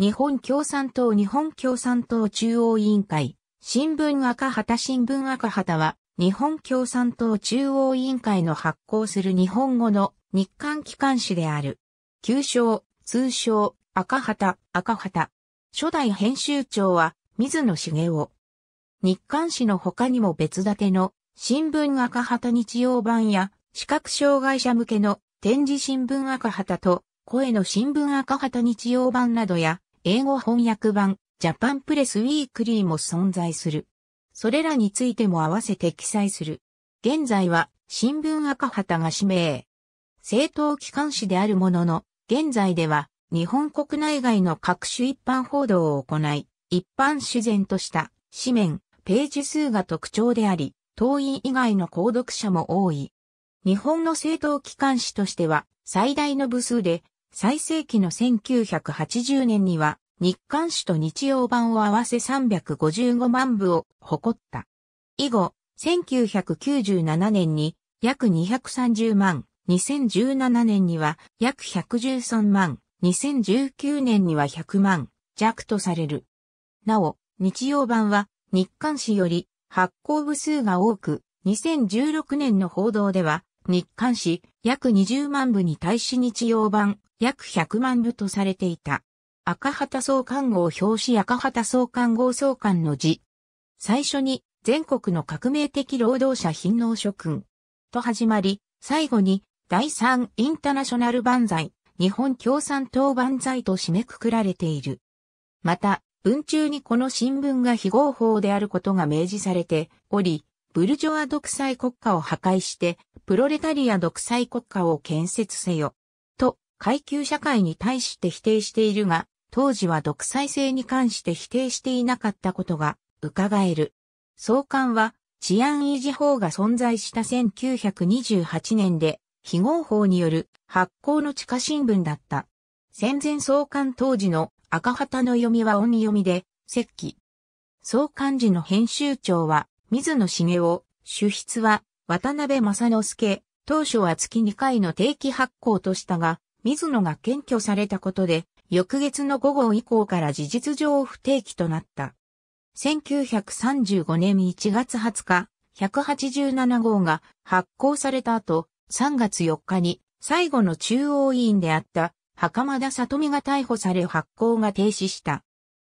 日本共産党日本共産党中央委員会、新聞赤旗新聞赤旗は、日本共産党中央委員会の発行する日本語の日刊機関誌である。旧称、通称、赤旗、赤旗。初代編集長は、水野茂雄。日刊誌の他にも別立ての、新聞赤旗日曜版や、視覚障害者向けの、展示新聞赤旗と、声の新聞赤旗日曜版などや、英語翻訳版、ジャパンプレスウィークリーも存在する。それらについても合わせて記載する。現在は、新聞赤旗が指名。政党機関紙であるものの、現在では、日本国内外の各種一般報道を行い、一般主然とした、紙面、ページ数が特徴であり、党員以外の購読者も多い。日本の政党機関紙としては、最大の部数で、最盛期の1980年には、日刊紙と日曜版を合わせ355万部を誇った。以後、1997年に約230万、2017年には約113万、2019年には100万弱とされる。なお、日曜版は日刊紙より発行部数が多く、2016年の報道では日刊誌約20万部に対し日曜版約100万部とされていた。赤旗総刊号表紙赤旗総刊号総監の字。最初に全国の革命的労働者貧農諸君と始まり、最後に第3インターナショナル万歳、日本共産党万歳と締めくくられている。また、文中にこの新聞が非合法であることが明示されており、ブルジョア独裁国家を破壊して、プロレタリア独裁国家を建設せよ。と、階級社会に対して否定しているが、当時は独裁性に関して否定していなかったことが伺える。創刊は治安維持法が存在した1928年で非合法による発行の地下新聞だった。戦前創刊当時の赤旗の読みは音読みで、石器。創刊時の編集長は水野茂雄、主筆は渡辺正之助、当初は月2回の定期発行としたが、水野が検挙されたことで、翌月の午後以降から事実上不定期となった。1935年1月20日、187号が発行された後、3月4日に最後の中央委員であった袴田里美が逮捕され発行が停止した。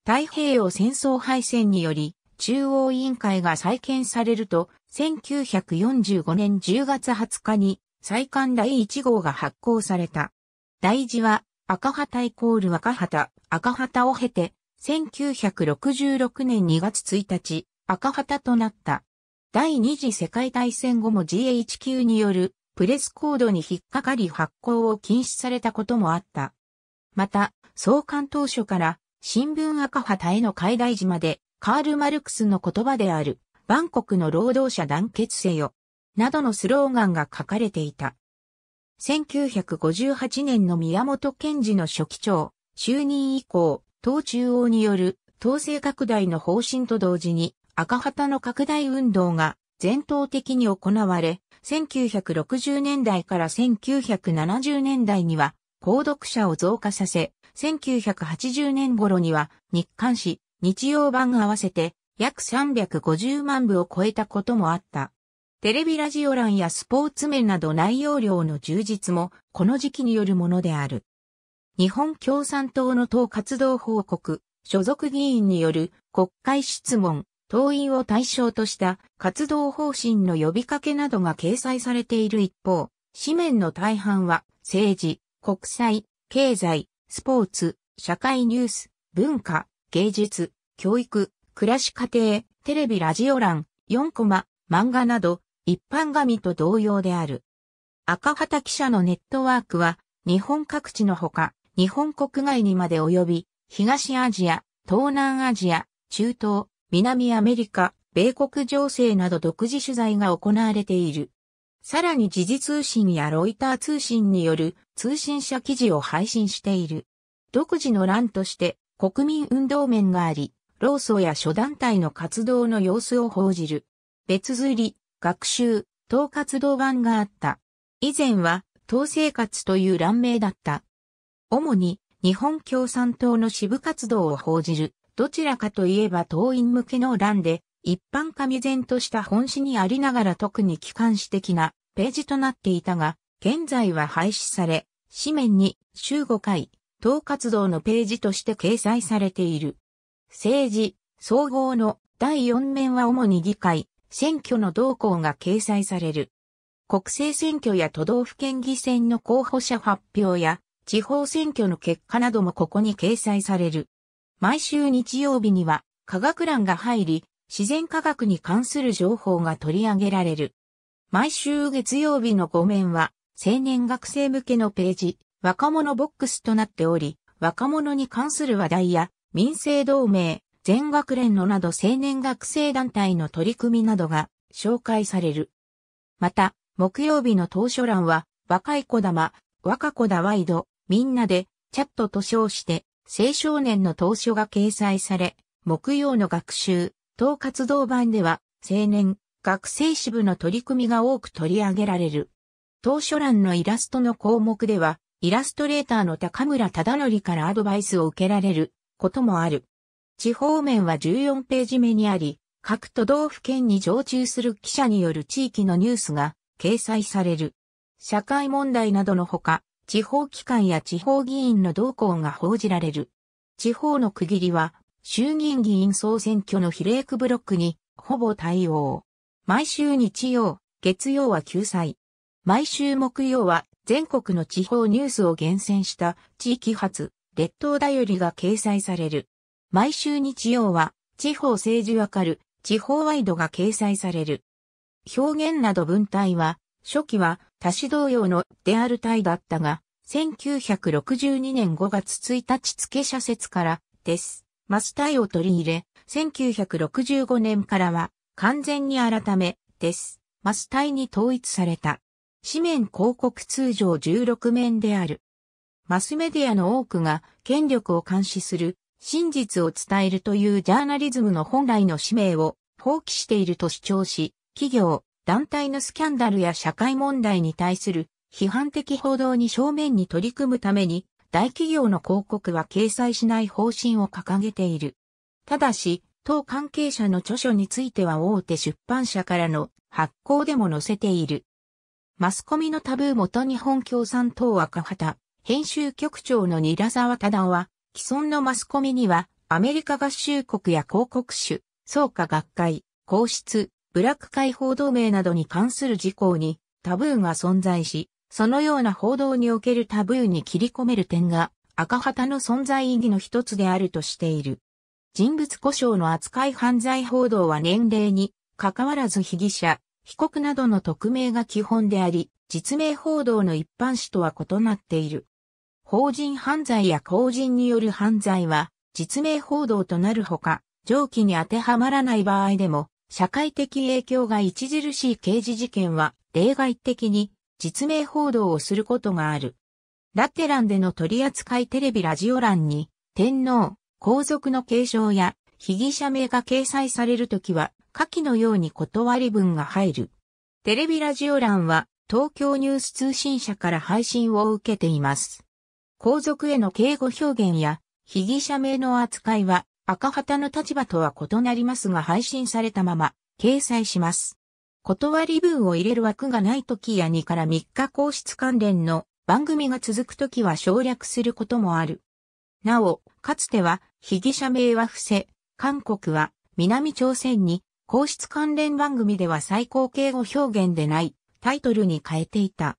太平洋戦争敗戦により中央委員会が再建されると、1945年10月20日に再刊第1号が発行された。大事は赤旗イコール赤旗、赤旗を経て、1966年2月1日、赤旗となった。第二次世界大戦後も GHQ によるプレスコードに引っかかり発行を禁止されたこともあった。また、創刊当初から新聞赤旗への解大時までカール・マルクスの言葉である、バンコクの労働者団結せよ、などのスローガンが書かれていた。1958年の宮本賢治の初期長、就任以降、党中央による統制拡大の方針と同時に赤旗の拡大運動が全党的に行われ、1960年代から1970年代には、購読者を増加させ、1980年頃には日刊誌、日曜版合わせて約350万部を超えたこともあった。テレビラジオ欄やスポーツ面など内容量の充実もこの時期によるものである。日本共産党の党活動報告、所属議員による国会質問、党員を対象とした活動方針の呼びかけなどが掲載されている一方、紙面の大半は政治、国際、経済、スポーツ、社会ニュース、文化、芸術、教育、暮らし家庭、テレビラジオ欄、4コマ、漫画など、一般紙と同様である。赤旗記者のネットワークは、日本各地のほか、日本国外にまで及び、東アジア、東南アジア、中東、南アメリカ、米国情勢など独自取材が行われている。さらに時事通信やロイター通信による通信社記事を配信している。独自の欄として国民運動面があり、労組や諸団体の活動の様子を報じる。別釣り、学習、党活動版があった。以前は、党生活という乱名だった。主に、日本共産党の支部活動を報じる。どちらかといえば党員向けの欄で、一般化未然とした本誌にありながら特に機関紙的なページとなっていたが、現在は廃止され、紙面に週5回、党活動のページとして掲載されている。政治、総合の第4面は主に議会、選挙の動向が掲載される。国政選挙や都道府県議選の候補者発表や地方選挙の結果などもここに掲載される。毎週日曜日には科学欄が入り、自然科学に関する情報が取り上げられる。毎週月曜日の5面は青年学生向けのページ、若者ボックスとなっており、若者に関する話題や民生同盟、全学連のなど青年学生団体の取り組みなどが紹介される。また、木曜日の当初欄は、若い子玉、若子だワイド、みんなで、チャットと称して、青少年の当初が掲載され、木曜の学習、等活動版では、青年、学生支部の取り組みが多く取り上げられる。当初欄のイラストの項目では、イラストレーターの高村忠則からアドバイスを受けられることもある。地方面は14ページ目にあり、各都道府県に常駐する記者による地域のニュースが掲載される。社会問題などのほか、地方機関や地方議員の動向が報じられる。地方の区切りは、衆議院議員総選挙の比例区ブロックに、ほぼ対応。毎週日曜、月曜は救済。毎週木曜は全国の地方ニュースを厳選した地域発、列島だよりが掲載される。毎週日曜は、地方政治わかる、地方ワイドが掲載される。表現など文体は、初期は多種同様のである体だったが、1962年5月1日付社説からです。マス体を取り入れ、1965年からは完全に改め、です。マス体に統一された。紙面広告通常16面である。マスメディアの多くが権力を監視する、真実を伝えるというジャーナリズムの本来の使命を放棄していると主張し、企業、団体のスキャンダルや社会問題に対する批判的報道に正面に取り組むために、大企業の広告は掲載しない方針を掲げている。ただし、当関係者の著書については大手出版社からの発行でも載せている。マスコミのタブー元日本共産党赤旗、編集局長のニラ沢忠は、既存のマスコミには、アメリカ合衆国や広告主、創価学会、皇室、ブラック解放同盟などに関する事項にタブーが存在し、そのような報道におけるタブーに切り込める点が赤旗の存在意義の一つであるとしている。人物故障の扱い犯罪報道は年齢に関わらず被疑者、被告などの匿名が基本であり、実名報道の一般紙とは異なっている。法人犯罪や公人による犯罪は、実名報道となるほか、上記に当てはまらない場合でも、社会的影響が著しい刑事事件は、例外的に、実名報道をすることがある。ラテランでの取扱いテレビラジオ欄に、天皇、皇族の継承や、被疑者名が掲載されるときは、下記のように断り文が入る。テレビラジオ欄は東京ニュース通信社から配信を受けています。皇族への敬語表現や被疑者名の扱いは赤旗の立場とは異なりますが配信されたまま掲載します。断り文を入れる枠がない時や2から3日皇室関連の番組が続く時は省略することもある。なお、かつては被疑者名は伏せ、韓国は南朝鮮に皇室関連番組では最高敬語表現でないタイトルに変えていた。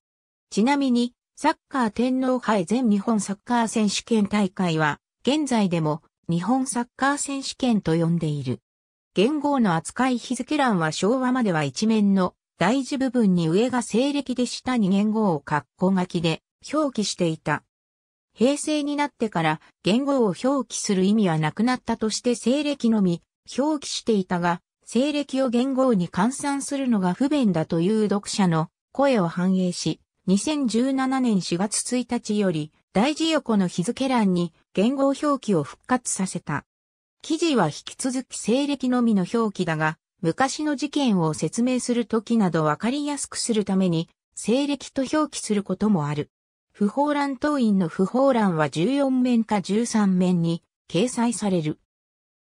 ちなみに、サッカー天皇杯全日本サッカー選手権大会は、現在でも日本サッカー選手権と呼んでいる。元号の扱い日付欄は昭和までは一面の大事部分に上が西暦で下に元号を括弧書きで表記していた。平成になってから元号を表記する意味はなくなったとして西暦のみ表記していたが、西暦を元号に換算するのが不便だという読者の声を反映し、2017年4月1日より、大事横の日付欄に元号表記を復活させた。記事は引き続き西暦のみの表記だが、昔の事件を説明するときなどわかりやすくするために、西暦と表記することもある。不法乱党員の不法欄は14面か13面に掲載される。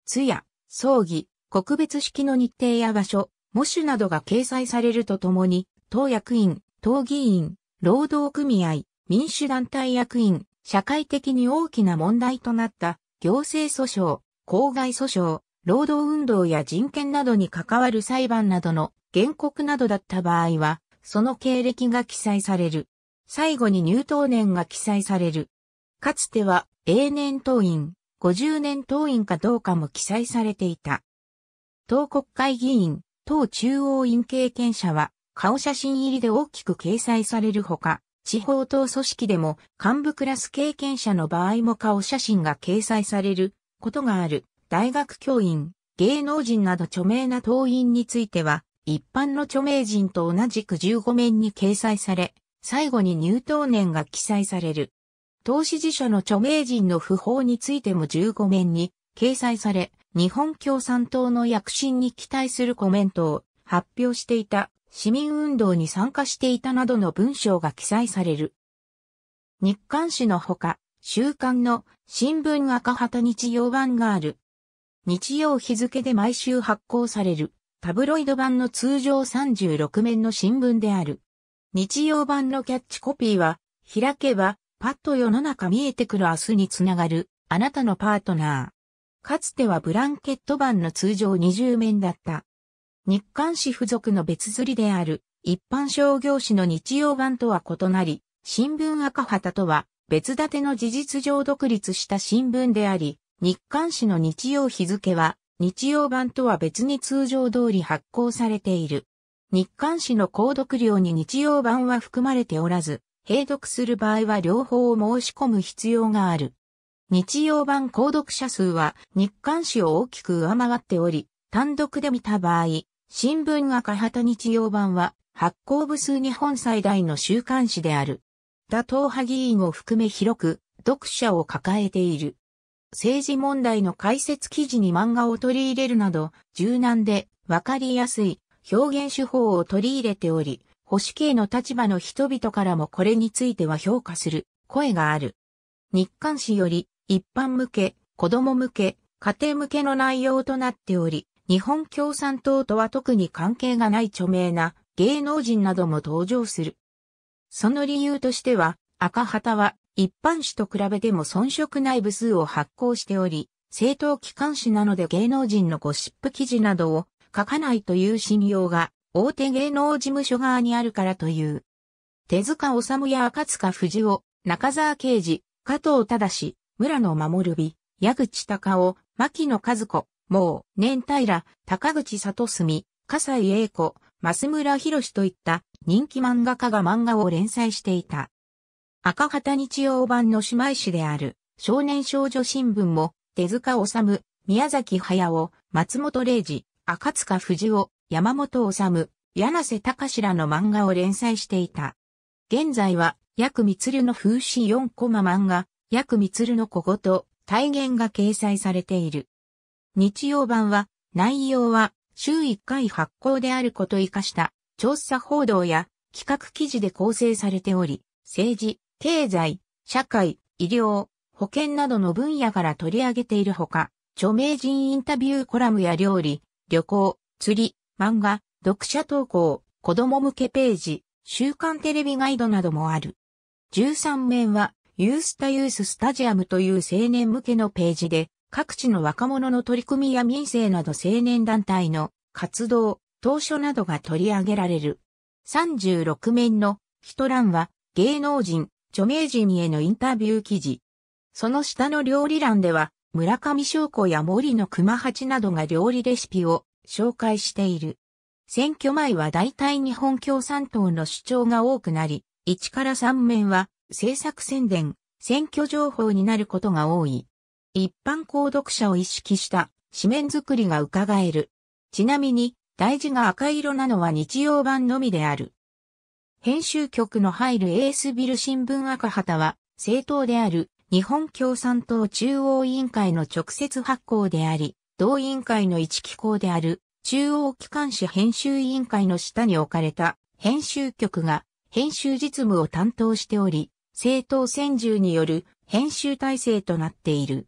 通夜、葬儀、告別式の日程や場所、模種などが掲載されるとともに、党役員、党議員、労働組合、民主団体役員、社会的に大きな問題となった行政訴訟、公害訴訟、労働運動や人権などに関わる裁判などの原告などだった場合は、その経歴が記載される。最後に入党年が記載される。かつては永年党員、50年党員かどうかも記載されていた。党国会議員、党中央院経験者は、顔写真入りで大きく掲載されるほか、地方党組織でも幹部クラス経験者の場合も顔写真が掲載されることがある大学教員、芸能人など著名な党員については、一般の著名人と同じく15面に掲載され、最後に入党年が記載される。党支持者の著名人の訃報についても15面に掲載され、日本共産党の躍進に期待するコメントを発表していた市民運動に参加していたなどの文章が記載される。日刊紙のほか、週刊の新聞赤旗日曜版がある。日曜日付で毎週発行されるタブロイド版の通常36面の新聞である。日曜版のキャッチコピーは、開けばパッと世の中見えてくる明日につながるあなたのパートナー。かつてはブランケット版の通常20面だった。日刊紙付属の別釣りである一般商業紙の日曜版とは異なり、新聞赤旗とは別立ての事実上独立した新聞であり、日刊紙の日曜日付は日曜版とは別に通常通り発行されている。日刊紙の購読料に日曜版は含まれておらず、閉読する場合は両方を申し込む必要がある。日曜版購読者数は日刊誌を大きく上回っており、単独で見た場合、新聞赤旗日曜版は発行部数日本最大の週刊誌である。打倒派議員を含め広く読者を抱えている。政治問題の解説記事に漫画を取り入れるなど、柔軟でわかりやすい表現手法を取り入れており、保守系の立場の人々からもこれについては評価する声がある。日刊誌より一般向け、子供向け、家庭向けの内容となっており、日本共産党とは特に関係がない著名な芸能人なども登場する。その理由としては、赤旗は一般紙と比べても遜色ない部数を発行しており、政党機関紙なので芸能人のゴシップ記事などを書かないという信用が大手芸能事務所側にあるからという。手塚治虫や赤塚不二夫、中沢啓治、加藤忠村野守美、矢口隆夫、牧野和子、もう、年平、高口里澄、笠井英子、増村博といった人気漫画家が漫画を連載していた。赤旗日曜版の姉妹誌である少年少女新聞も手塚治虫、宮崎駿、松本零士、赤塚不二夫、山本治、柳瀬隆らの漫画を連載していた。現在は、密流の風刺4コマ漫画、約三つるの小言、体言が掲載されている。日曜版は、内容は、週1回発行であることを生かした調査報道や企画記事で構成されており、政治、経済、社会、医療、保険などの分野から取り上げているほか、著名人インタビューコラムや料理、旅行、釣り、漫画、読者投稿、子供向けページ、週刊テレビガイドなどもある。13面はユースタユーススタジアムという青年向けのページで、各地の若者の取り組みや民生など青年団体の活動、当初などが取り上げられる。36面の人欄は芸能人、著名人へのインタビュー記事。その下の料理欄では村上翔子や森の熊八などが料理レシピを紹介している。選挙前は大体日本共産党の主張が多くなり、1から3面は政策宣伝、選挙情報になることが多い。一般購読者を意識した紙面作りが伺える。ちなみに、大事が赤色なのは日曜版のみである。編集局の入るエースビル新聞赤旗は、政党である日本共産党中央委員会の直接発行であり、同委員会の一機構である中央機関紙編集委員会の下に置かれた編集局が編集実務を担当しており、政党専従による編集体制となっている。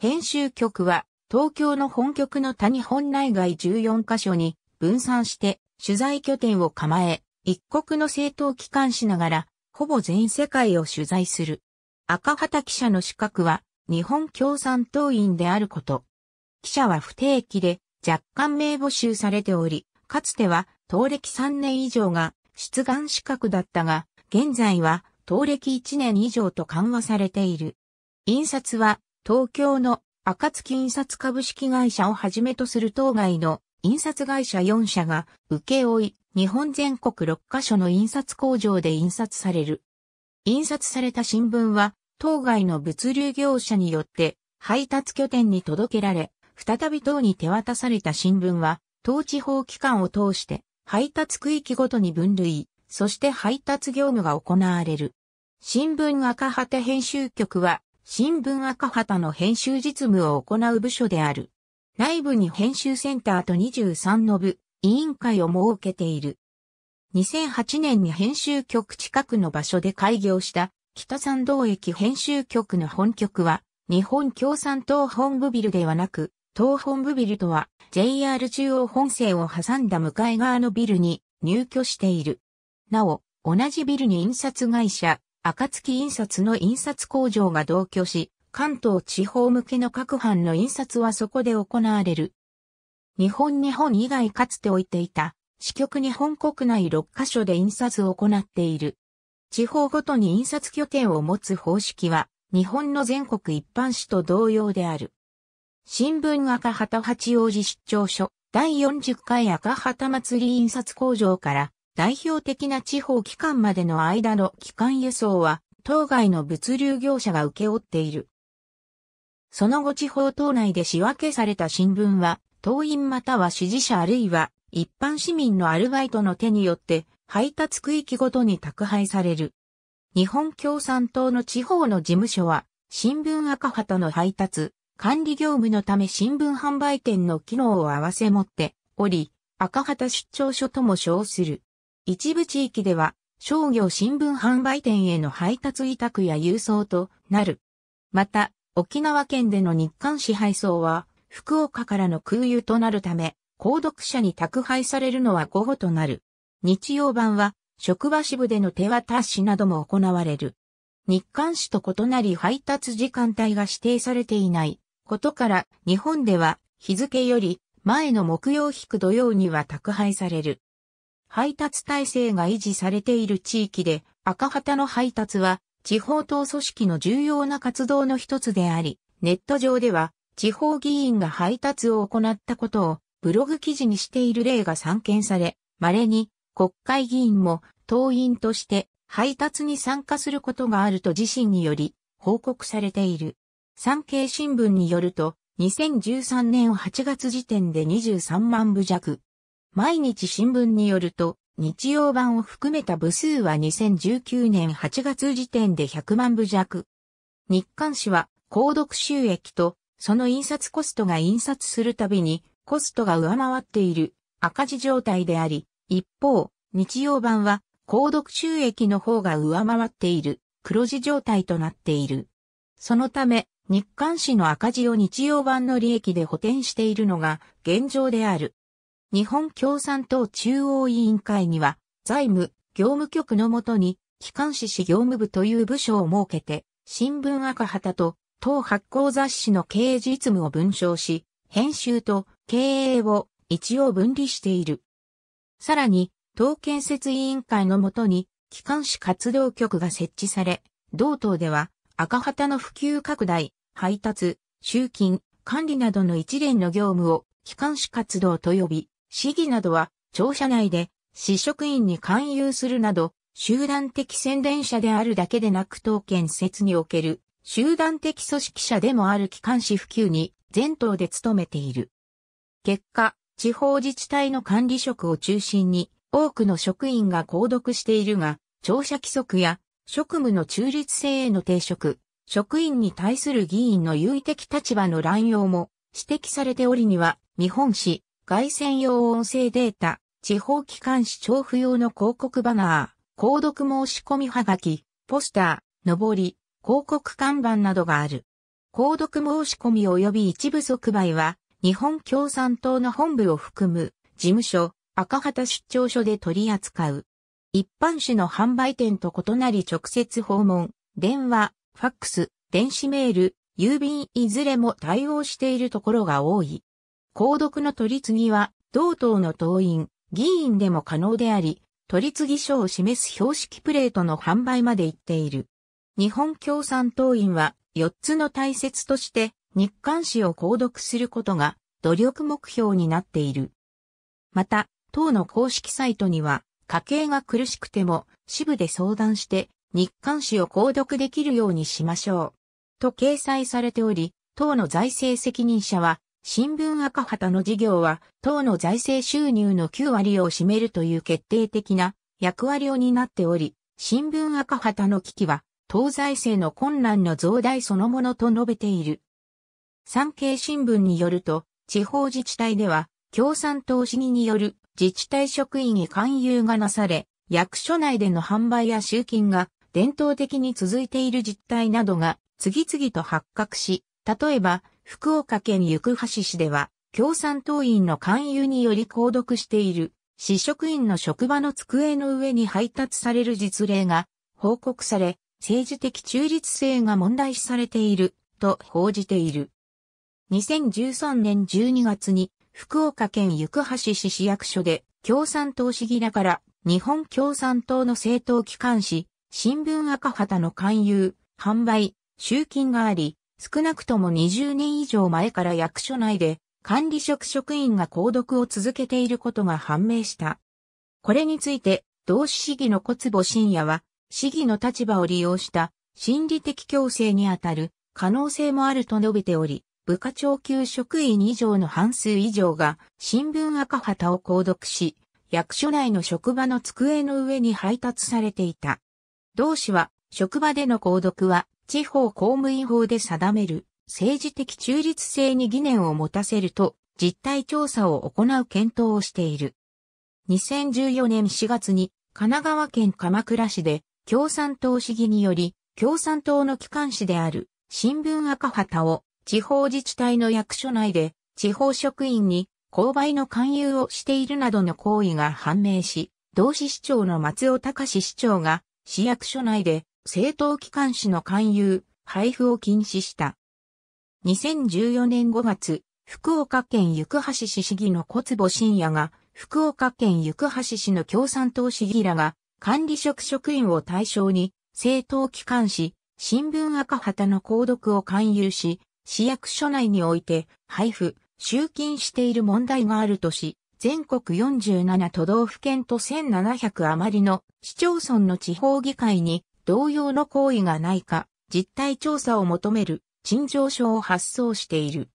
編集局は東京の本局の谷本内外14カ所に分散して取材拠点を構え、一国の政党機関しながら、ほぼ全世界を取材する。赤旗記者の資格は日本共産党員であること。記者は不定期で若干名募集されており、かつては当歴3年以上が出願資格だったが、現在は当歴1年以上と緩和されている。印刷は、東京の暁印刷株式会社をはじめとする当該の印刷会社4社が請負い、日本全国6カ所の印刷工場で印刷される。印刷された新聞は、当該の物流業者によって配達拠点に届けられ、再び党に手渡された新聞は、当地方機関を通して配達区域ごとに分類、そして配達業務が行われる。新聞赤旗編集局は、新聞赤旗の編集実務を行う部署である。内部に編集センターと23の部、委員会を設けている。2008年に編集局近くの場所で開業した北山道駅編集局の本局は日本共産党本部ビルではなく党本部ビルとは JR 中央本線を挟んだ向かい側のビルに入居している。なお、同じビルに印刷会社暁印刷の印刷工場が同居し、関東地方向けの各藩の印刷はそこで行われる。日本日本以外かつて置いていた、支局日本国内6カ所で印刷を行っている。地方ごとに印刷拠点を持つ方式は、日本の全国一般紙と同様である。新聞赤旗八王子出張所第40回赤旗祭り印刷工場から代表的な地方機関までの間の機関輸送は、当該の物流業者が受け負っている。その後地方党内で仕分けされた新聞は、党員または支持者あるいは一般市民のアルバイトの手によって配達区域ごとに宅配される。日本共産党の地方の事務所は、新聞赤旗の配達、管理業務のため新聞販売店の機能を合わせ持っており、赤旗出張所とも称する。一部地域では、商業新聞販売店への配達委託や郵送となる。また、沖縄県での日刊紙配送は、福岡からの空輸となるため、購読者に宅配されるのは午後となる。日曜版は、職場支部での手渡しなども行われる。日刊紙と異なり配達時間帯が指定されていないことから日本では日付より前の木曜引く土曜には宅配される。配達体制が維持されている地域で、赤旗の配達は地方党組織の重要な活動の一つであり、ネット上では地方議員が配達を行ったことをブログ記事にしている例が散見され、稀に国会議員も党員として配達に参加することがあると自身により報告されている。産経新聞によると、2013年8月時点で23万部弱、毎日新聞によると、日曜版を含めた部数は2019年8月時点で100万部弱。日刊紙は、購読収益と、その印刷コストが印刷するたびに、コストが上回っている赤字状態であり、一方、日曜版は、購読収益の方が上回っている黒字状態となっている。そのため、日刊紙の赤字を日曜版の利益で補填しているのが現状である。日本共産党中央委員会には、財務、業務局のもとに、機関紙市業務部という部署を設けて、新聞赤旗と、党発行雑誌の経営実務を文章し、編集と経営を一応分離している。さらに、党建設委員会のもとに、機関紙活動局が設置され、同党では、赤旗の普及拡大、配達、集金、管理などの一連の業務を、機関紙活動と呼び、市議などは庁舎内で市職員に勧誘するなど、集団的宣伝者であるだけでなく当建設における集団的組織者でもある機関士普及に全党で務めている。結果、地方自治体の管理職を中心に多くの職員が購読しているが、庁舎規則や職務の中立性への抵触、職員に対する議員の優位的立場の乱用も指摘されておりには、日本史、外線用音声データ、地方機関紙調布用の広告バナー、購読申し込みはがき、ポスター、のぼり、広告看板などがある。購読申し込み及び一部即売は、日本共産党の本部を含む、事務所、赤旗出張所で取り扱う。一般紙の販売店と異なり直接訪問、電話、ファックス、電子メール、郵便いずれも対応しているところが多い。公読の取り次ぎは、同党の党員、議員でも可能であり、取り次ぎ書を示す標識プレートの販売まで行っている。日本共産党員は、4つの大切として、日刊紙を購読することが、努力目標になっている。また、党の公式サイトには、家計が苦しくても、支部で相談して、日刊紙を購読できるようにしましょう。と掲載されており、党の財政責任者は、新聞赤旗の事業は、党の財政収入の9割を占めるという決定的な役割を担っており、新聞赤旗の危機は、党財政の困難の増大そのものと述べている。産経新聞によると、地方自治体では、共産党主義による自治体職員に勧誘がなされ、役所内での販売や集金が伝統的に続いている実態などが次々と発覚し、例えば福岡県行橋市では、共産党員の勧誘により購読している、市職員の職場の机の上に配達される実例が報告され、政治的中立性が問題視されている、と報じている。2013年12月に、福岡県行橋市市役所で、共産党市議らから、日本共産党の政党機関紙、新聞赤旗の勧誘、販売、集金があり、少なくとも20年以上前から役所内で管理職職員が購読を続けていることが判明した。これについて、同志市議の小坪深也は、市議の立場を利用した心理的強制にあたる可能性もあると述べており、部下長級職員以上の半数以上が新聞赤旗を購読し、役所内の職場の机の上に配達されていた。同志は職場での購読は地方公務員法で定める政治的中立性に疑念を持たせると実態調査を行う検討をしている。2014年4月に神奈川県鎌倉市で共産党市議により共産党の機関紙である新聞赤旗を地方自治体の役所内で地方職員に購買の勧誘をしているなどの行為が判明し、同市市長の松尾隆市長が市役所内で政党機関紙の勧誘、配布を禁止した。2014年5月、福岡県行橋市市議の小坪信也が、福岡県行橋市の共産党市議らが、管理職職員を対象に、政党機関紙、新聞赤旗の購読を勧誘し、市役所内において配布、集金している問題があるとし、全国47都道府県と1700余りの市町村の地方議会に同様の行為がないか、実態調査を求める陳情書を発送している。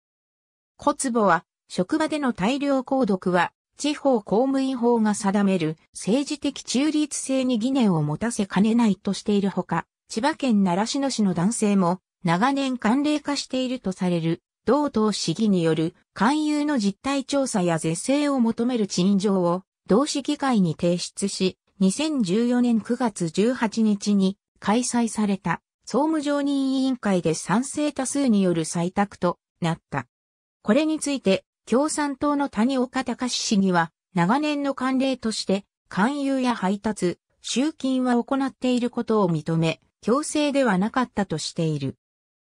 小坪は、職場での大量購読は、地方公務員法が定める政治的中立性に疑念を持たせかねないとしているほか、千葉県習志野市の男性も、長年寒冷化しているとされる、同等市議による勧誘の実態調査や是正を求める陳情を、同市議会に提出し、2014年9月18日に開催された総務常任委員会で賛成多数による採択となった。これについて共産党の谷岡隆氏には長年の慣例として勧誘や配達、集金は行っていることを認め、強制ではなかったとしている。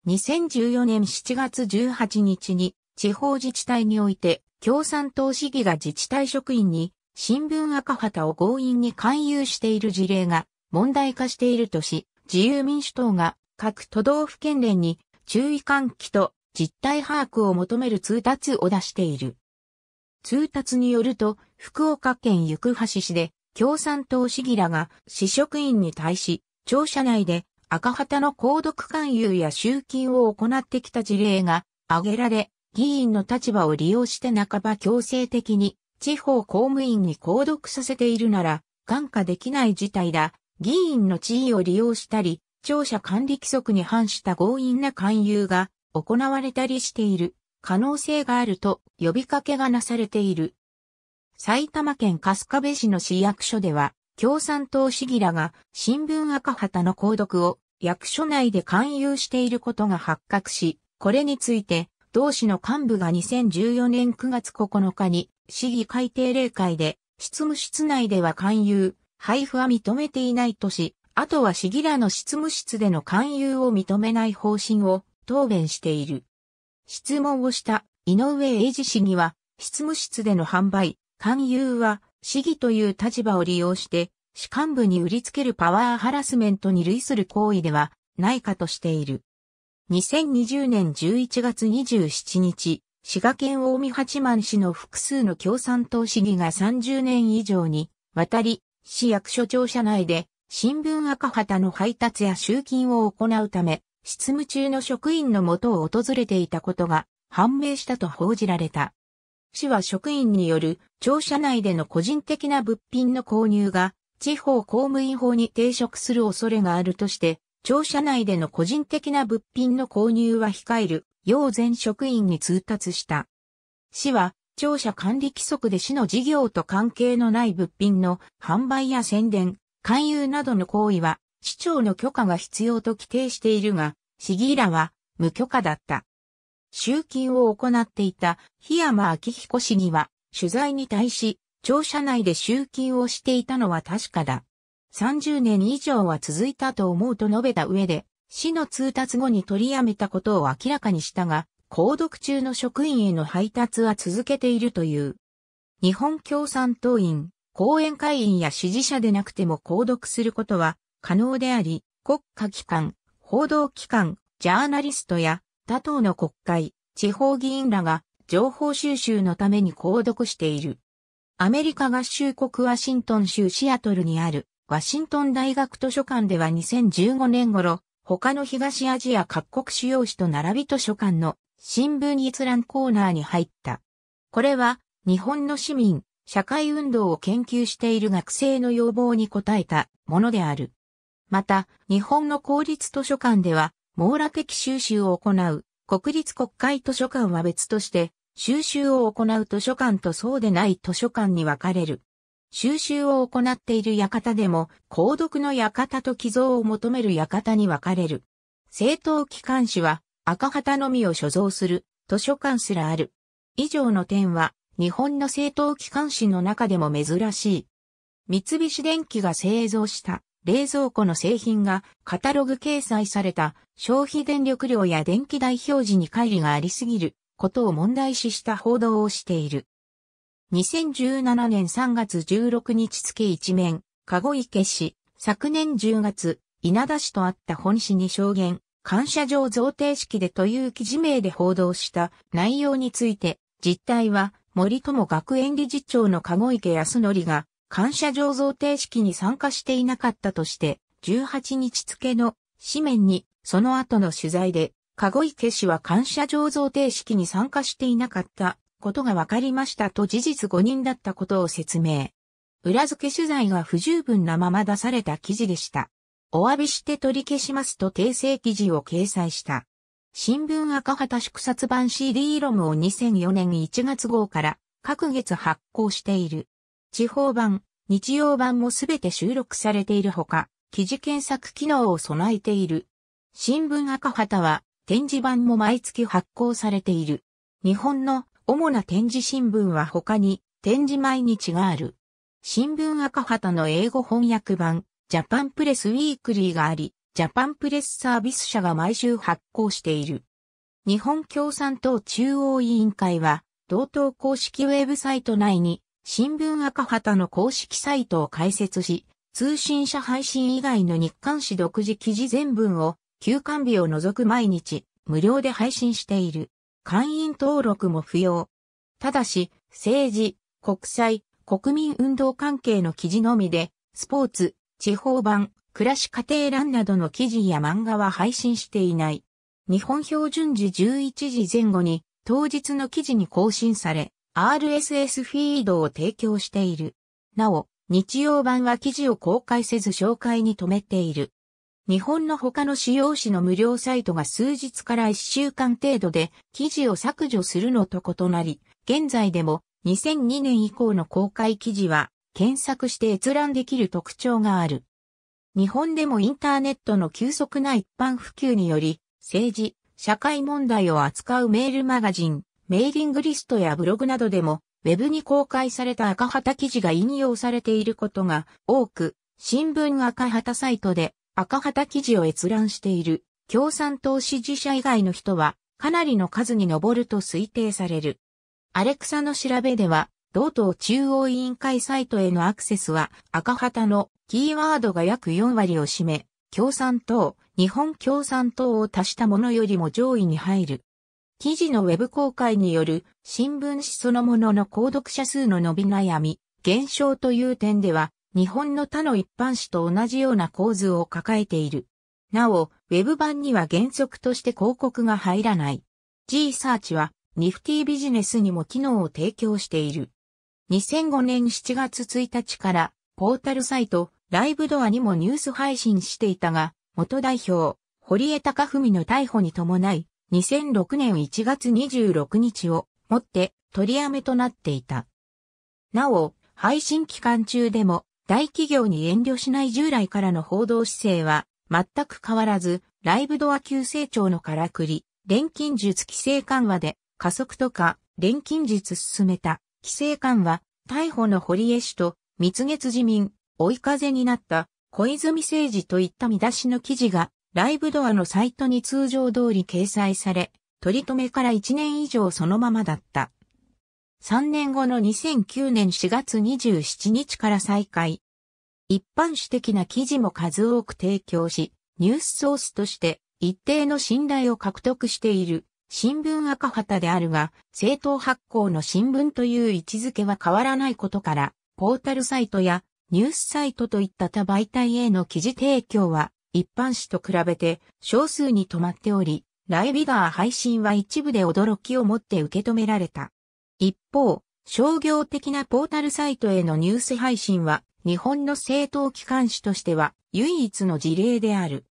2014年7月18日に地方自治体において共産党市議が自治体職員に新聞赤旗を強引に勧誘している事例が問題化しているとし、自由民主党が各都道府県連に注意喚起と実態把握を求める通達を出している。通達によると、福岡県行橋市で共産党市議らが市職員に対し、庁舎内で赤旗の購読勧誘や集金を行ってきた事例が挙げられ、議員の立場を利用して半ば強制的に地方公務員に購読させているなら、眼下できない事態だ。議員の地位を利用したり、庁舎管理規則に反した強引な勧誘が行われたりしている可能性があると呼びかけがなされている。埼玉県春日部市の市役所では、共産党市議らが新聞赤旗の購読を役所内で勧誘していることが発覚し、これについて、同市の幹部が2014年9月9日に市議改定例会で、執務室内では勧誘、配布は認めていないとし、あとは市議らの執務室での勧誘を認めない方針を答弁している。質問をした井上英二市議は、執務室での販売、勧誘は市議という立場を利用して、市幹部に売りつけるパワーハラスメントに類する行為ではないかとしている。2020年11月27日、滋賀県大見八幡市の複数の共産党市議が30年以上に渡り市役所庁舎内で、新聞赤旗の配達や集金を行うため、執務中の職員のもとを訪れていたことが判明したと報じられた。市は職員による庁舎内での個人的な物品の購入が地方公務員法に抵触する恐れがあるとして、庁舎内での個人的な物品の購入は控える、要全職員に通達した。市は庁舎管理規則で市の事業と関係のない物品の販売や宣伝、勧誘などの行為は市長の許可が必要と規定しているが、市議らは無許可だった。集金を行っていた檜山明彦市議は取材に対し、庁舎内で集金をしていたのは確かだ。30年以上は続いたと思うと述べた上で、市の通達後に取りやめたことを明らかにしたが、購読中の職員への配達は続けているという。日本共産党員、講演会員や支持者でなくても購読することは可能であり、国家機関、報道機関、ジャーナリストや他党の国会、地方議員らが情報収集のために購読している。アメリカ合衆国ワシントン州シアトルにあるワシントン大学図書館では2015年頃、他の東アジア各国主要紙と並び図書館の新聞閲覧コーナーに入った。これは、日本の市民、社会運動を研究している学生の要望に応えたものである。また、日本の公立図書館では、網羅的収集を行う、国立国会図書館は別として、収集を行う図書館とそうでない図書館に分かれる。収集を行っている館でも、購読の館と寄贈を求める館に分かれる。政党機関紙は、赤旗のみを所蔵する図書館すらある。以上の点は日本の政党機関紙の中でも珍しい。三菱電機が製造した冷蔵庫の製品がカタログ掲載された消費電力量や電気代表示に乖離がありすぎることを問題視した報道をしている。2017年3月16日付一面、籠池市、昨年10月、稲田市とあった本市に証言、感謝状贈呈式でという記事名で報道した内容について、実態は森友学園理事長の籠池康則が感謝状贈呈式に参加していなかったとして、18日付の紙面にその後の取材で、籠池氏は感謝状贈呈式に参加していなかったことが分かりましたと事実誤認だったことを説明。裏付け取材が不十分なまま出された記事でした。お詫びして取り消しますと訂正記事を掲載した。新聞赤旗祝殺版 CD ロムを2004年1月号から各月発行している。地方版、日曜版もすべて収録されているほか、記事検索機能を備えている。新聞赤旗は展示版も毎月発行されている。日本の主な展示新聞は他に展示毎日がある。新聞赤旗の英語翻訳版、ジャパンプレスウィークリーがあり、ジャパンプレスサービス社が毎週発行している。日本共産党中央委員会は、同等公式ウェブサイト内に、新聞赤旗の公式サイトを開設し、通信社配信以外の日刊誌独自記事全文を、休館日を除く毎日、無料で配信している。会員登録も不要。ただし、政治、国際、国民運動関係の記事のみで、スポーツ、地方版、暮らし家庭欄などの記事や漫画は配信していない。日本標準時11時前後に当日の記事に更新され、RSS フィードを提供している。なお、日曜版は記事を公開せず紹介に止めている。日本の他の使用紙の無料サイトが数日から1週間程度で記事を削除するのと異なり、現在でも2002年以降の公開記事は検索して閲覧できる特徴がある。日本でもインターネットの急速な一般普及により、政治、社会問題を扱うメールマガジン、メーリングリストやブログなどでも、ウェブに公開された赤旗記事が引用されていることが多く、新聞赤旗サイトで赤旗記事を閲覧している共産党支持者以外の人はかなりの数に上ると推定される。アレクサの調べでは同党中央委員会サイトへのアクセスは赤旗のキーワードが約4割を占め、共産党、日本共産党を足したものよりも上位に入る。記事のウェブ公開による新聞紙そのものの購読者数の伸び悩み、減少という点では、日本の他の一般紙と同じような構図を抱えている。なお、ウェブ版には原則として広告が入らない。G サーチは、ニフティビジネスにも機能を提供している。2005年7月1日からポータルサイト、ライブドアにもニュース配信していたが、元代表、堀江貴文の逮捕に伴い、2006年1月26日をもって取りやめとなっていた。なお、配信期間中でも大企業に遠慮しない従来からの報道姿勢は全く変わらず、ライブドア急成長のからくり、錬金術規制緩和で加速とか錬金術進めた。規制官は、逮捕の堀江氏と、蜜月自民、追い風になった、小泉政治といった見出しの記事が、ライブドアのサイトに通常通り掲載され、取り留めから1年以上そのままだった。3年後の2009年4月27日から再開。一般主的な記事も数多く提供し、ニュースソースとして一定の信頼を獲得している。新聞赤旗であるが、政党発行の新聞という位置づけは変わらないことから、ポータルサイトやニュースサイトといった他媒体への記事提供は、一般紙と比べて少数に止まっており、ライビガー配信は一部で驚きをもって受け止められた。一方、商業的なポータルサイトへのニュース配信は、日本の政党機関紙としては唯一の事例である。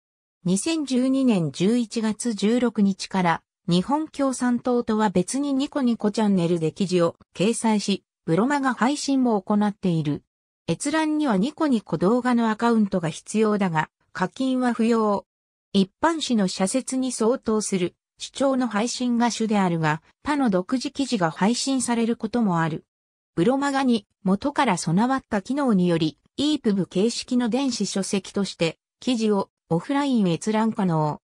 2012年11月16日から日本共産党とは別にニコニコチャンネルで記事を掲載し、ブロマガ配信も行っている。閲覧にはニコニコ動画のアカウントが必要だが、課金は不要。一般紙の社説に相当する主張の配信が主であるが、他の独自記事が配信されることもある。ブロマガに元から備わった機能により、EPUB 形式の電子書籍として記事をオフライン閲覧可能。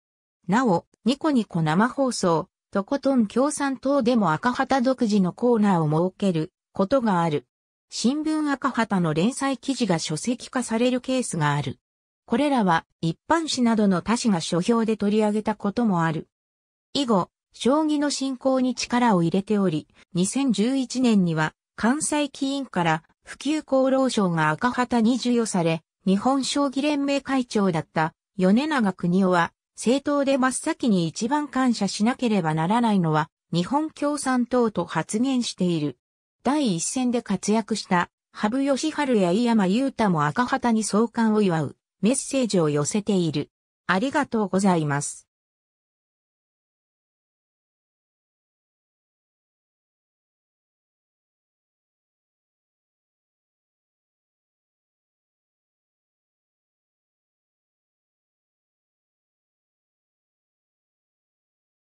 なお、ニコニコ生放送、とことん共産党でも赤旗独自のコーナーを設けることがある。新聞赤旗の連載記事が書籍化されるケースがある。これらは一般紙などの他紙が書評で取り上げたこともある。以後、将棋の振興に力を入れており、2011年には関西棋院から普及厚労省が赤旗に授与され、日本将棋連盟会長だった米長邦夫は政党で真っ先に一番感謝しなければならないのは日本共産党と発言している。第一線で活躍した羽生義晴や井山裕太も赤旗に創刊を祝うメッセージを寄せている。ありがとうございます。